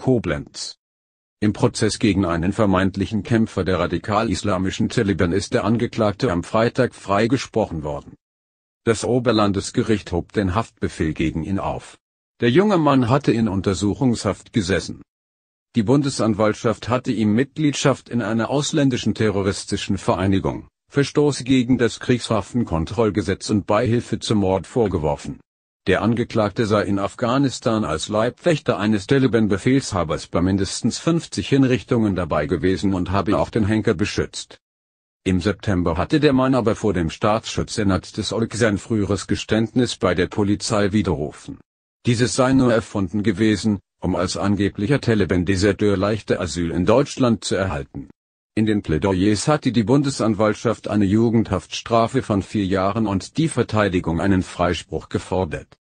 Koblenz. Im Prozess gegen einen vermeintlichen Kämpfer der radikal-islamischen Taliban ist der Angeklagte am Freitag freigesprochen worden. Das Oberlandesgericht hob den Haftbefehl gegen ihn auf. Der junge Mann hatte in Untersuchungshaft gesessen. Die Bundesanwaltschaft hatte ihm Mitgliedschaft in einer ausländischen terroristischen Vereinigung, Verstoß gegen das Kriegswaffenkontrollgesetz und Beihilfe zum Mord vorgeworfen. Der Angeklagte sei in Afghanistan als Leibwächter eines Taliban-Befehlshabers bei mindestens 50 Hinrichtungen dabei gewesen und habe auch den Henker beschützt. Im September hatte der Mann aber vor dem Staatsschutzenat des Olk sein früheres Geständnis bei der Polizei widerrufen. Dieses sei nur erfunden gewesen, um als angeblicher Taliban-Deserteur leichte Asyl in Deutschland zu erhalten. In den Plädoyers hatte die Bundesanwaltschaft eine Jugendhaftstrafe von vier Jahren und die Verteidigung einen Freispruch gefordert